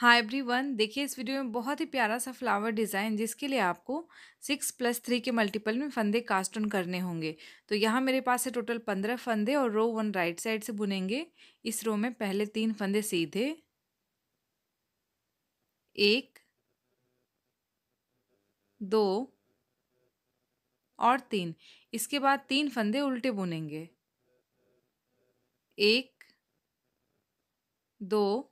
hi everyone देखिए इस video में बहुत ही प्यारा सा फ्लावर डिज़ाइन जिसके लिए आपको सिक्स प्लस थ्री के मल्टीपल में फंदे कास्ट ऑन करने होंगे तो यहाँ मेरे पास है टोटल पंद्रह फंदे और रो वन राइट साइड से बुनेंगे इस रो में पहले तीन फंदे सीधे एक दो और तीन इसके बाद तीन फंदे उल्टे बुनेंगे एक दो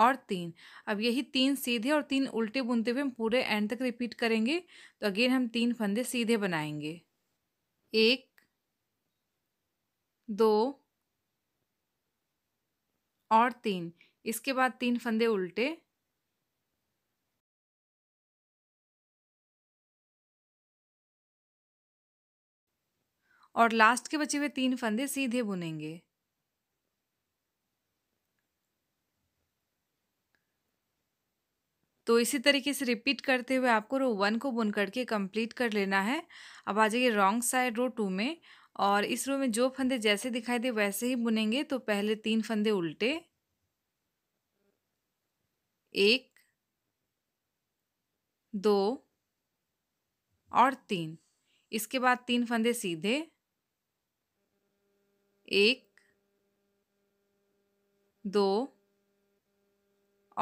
और तीन अब यही तीन सीधे और तीन उल्टे बुनते हुए हम पूरे एंड तक रिपीट करेंगे तो अगेन हम तीन फंदे सीधे बनाएंगे एक दो और तीन इसके बाद तीन फंदे उल्टे और लास्ट के बचे हुए तीन फंदे सीधे बुनेंगे तो इसी तरीके से रिपीट करते हुए आपको रो वन को बुन करके कंप्लीट कर लेना है अब आ जाइए रॉन्ग साइड रो टू में और इस रो में जो फंदे जैसे दिखाई दे वैसे ही बुनेंगे तो पहले तीन फंदे उल्टे एक दो और तीन इसके बाद तीन फंदे सीधे एक दो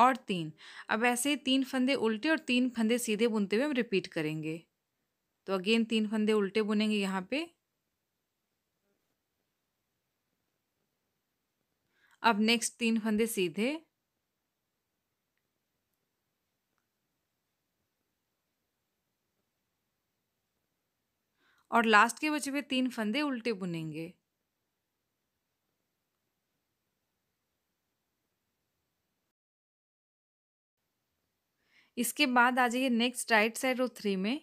और तीन अब ऐसे ही तीन फंदे उल्टे और तीन फंदे सीधे बुनते हुए हम रिपीट करेंगे तो अगेन तीन फंदे उल्टे बुनेंगे यहाँ पे अब नेक्स्ट तीन फंदे सीधे और लास्ट के बचे हुए तीन फंदे उल्टे बुनेंगे इसके बाद आ जाइए next right side row three में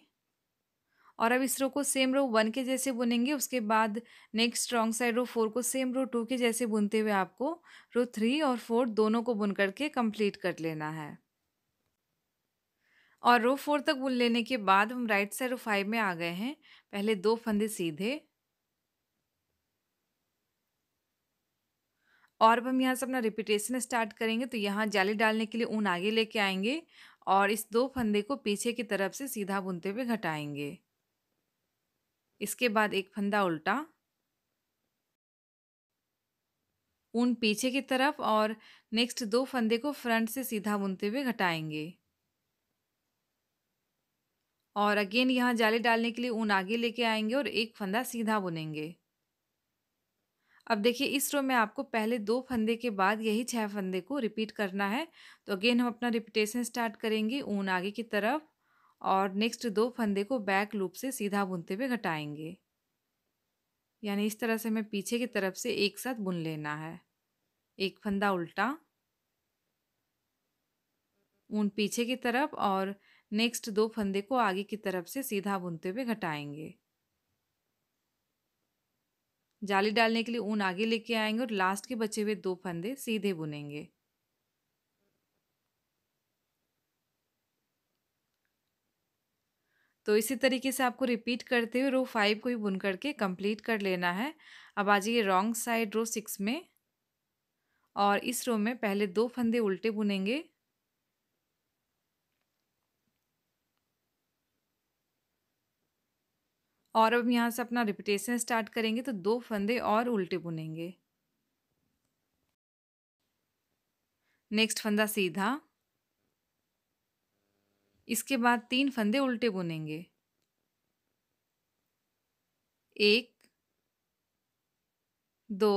और अब इस रो को सेम रो वन के जैसे बुनेंगे उसके बाद next wrong side row four को सेम रो टू के जैसे बुनते हुए आपको रो थ्री और फोर दोनों को बुन करके कंप्लीट कर लेना है और रो फोर तक बुन लेने के बाद हम राइट साइड रो फाइव में आ गए हैं पहले दो फंदे सीधे और अब हम यहाँ से अपना रिपीटेशन स्टार्ट करेंगे तो यहाँ जाली डालने के लिए ऊन आगे लेके आएंगे और इस दो फंदे को पीछे की तरफ से सीधा बुनते हुए घटाएंगे इसके बाद एक फंदा उल्टा ऊन पीछे की तरफ और नेक्स्ट दो फंदे को फ्रंट से सीधा बुनते हुए घटाएंगे और अगेन यहाँ जाले डालने के लिए ऊन आगे लेके आएंगे और एक फंदा सीधा बुनेंगे अब देखिए इस रो में आपको पहले दो फंदे के बाद यही छह फंदे को रिपीट करना है तो अगेन हम अपना रिपीटेशन स्टार्ट करेंगे ऊन आगे की तरफ और नेक्स्ट दो फंदे को बैक लूप से सीधा बुनते हुए घटाएंगे यानी इस तरह से हमें पीछे की तरफ से एक साथ बुन लेना है एक फंदा उल्टा ऊन पीछे की तरफ और नेक्स्ट दो फंदे को आगे की तरफ से सीधा बुनते हुए घटाएंगे जाली डालने के लिए ऊन आगे लेके आएंगे और लास्ट के बचे हुए दो फंदे सीधे बुनेंगे तो इसी तरीके से आपको रिपीट करते हुए रो फाइव को ही बुन करके कंप्लीट कर लेना है अब आ जाइए रॉन्ग साइड रो सिक्स में और इस रो में पहले दो फंदे उल्टे बुनेंगे और अब यहाँ से अपना रिपीटेशन स्टार्ट करेंगे तो दो फंदे और उल्टे बुनेंगे नेक्स्ट फंदा सीधा इसके बाद तीन फंदे उल्टे बुनेंगे एक दो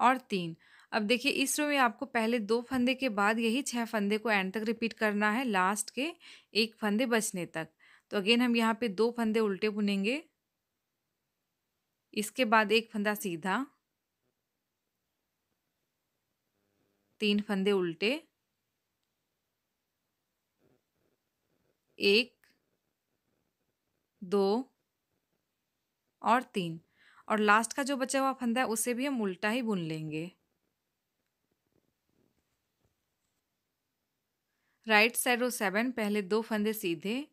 और तीन अब देखिए इस रो में आपको पहले दो फंदे के बाद यही छह फंदे को एंड तक रिपीट करना है लास्ट के एक फंदे बचने तक तो अगेन हम यहाँ पे दो फंदे उल्टे बुनेंगे इसके बाद एक फंदा सीधा तीन फंदे उल्टे एक दो और तीन और लास्ट का जो बचा हुआ फंदा है उसे भी हम उल्टा ही बुन लेंगे राइट साइड रो सेवन पहले दो फंदे सीधे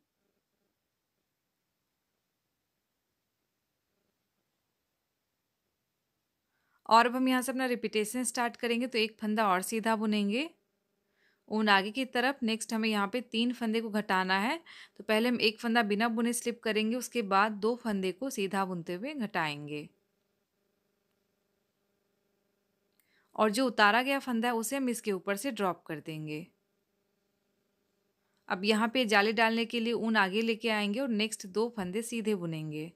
और अब हम यहाँ से अपना रिपीटेशन स्टार्ट करेंगे तो एक फंदा और सीधा बुनेंगे ऊन आगे की तरफ नेक्स्ट हमें यहाँ पे तीन फंदे को घटाना है तो पहले हम एक फंदा बिना बुने स्लिप करेंगे उसके बाद दो फंदे को सीधा बुनते हुए घटाएंगे और जो उतारा गया फंदा है उसे हम इसके ऊपर से ड्रॉप कर देंगे अब यहाँ पे जाले डालने के लिए ऊन आगे लेके आएंगे और नेक्स्ट दो फंदे सीधे बुनेंगे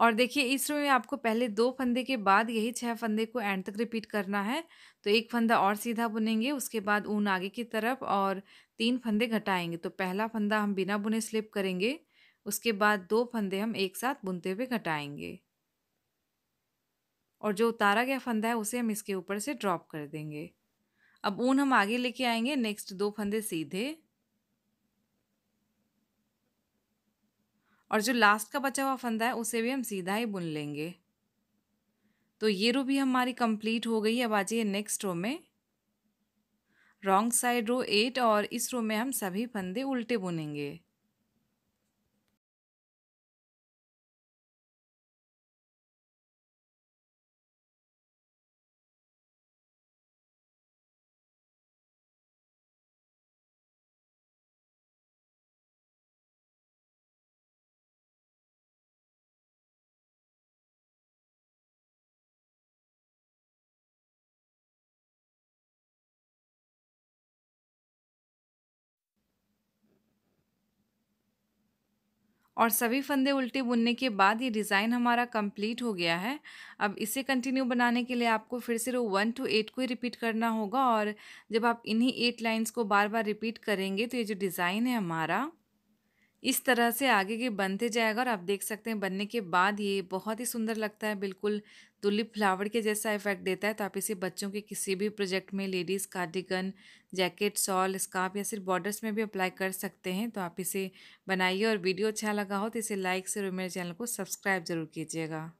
और देखिए इस रो में आपको पहले दो फंदे के बाद यही छह फंदे को एंड तक रिपीट करना है तो एक फंदा और सीधा बुनेंगे उसके बाद ऊन आगे की तरफ और तीन फंदे घटाएंगे तो पहला फंदा हम बिना बुने स्लिप करेंगे उसके बाद दो फंदे हम एक साथ बुनते हुए घटाएंगे और जो उतारा गया फंदा है उसे हम इसके ऊपर से ड्रॉप कर देंगे अब ऊन हम आगे लेके आएंगे नेक्स्ट दो फंदे सीधे और जो लास्ट का बचा हुआ फंदा है उसे भी हम सीधा ही बुन लेंगे तो ये रो भी हमारी कंप्लीट हो गई अब आ जाइए नेक्स्ट रो में रॉन्ग साइड रो एट और इस रो में हम सभी फंदे उल्टे बुनेंगे और सभी फंदे उल्टे बुनने के बाद ये डिज़ाइन हमारा कंप्लीट हो गया है अब इसे कंटिन्यू बनाने के लिए आपको फिर से रो वन टू एट को ही रिपीट करना होगा और जब आप इन्हीं एट लाइंस को बार बार रिपीट करेंगे तो ये जो डिज़ाइन है हमारा इस तरह से आगे के बनते जाएगा और आप देख सकते हैं बनने के बाद ये बहुत ही सुंदर लगता है बिल्कुल तुलिप फ्लावर के जैसा इफेक्ट देता है तो आप इसे बच्चों के किसी भी प्रोजेक्ट में ladies cardigan jacket shawl scarf या सिर्फ बॉर्डर्स में भी अप्लाई कर सकते हैं तो आप इसे बनाइए और वीडियो अच्छा लगा हो तो इसे लाइक से और मेरे चैनल को सब्सक्राइब जरूर कीजिएगा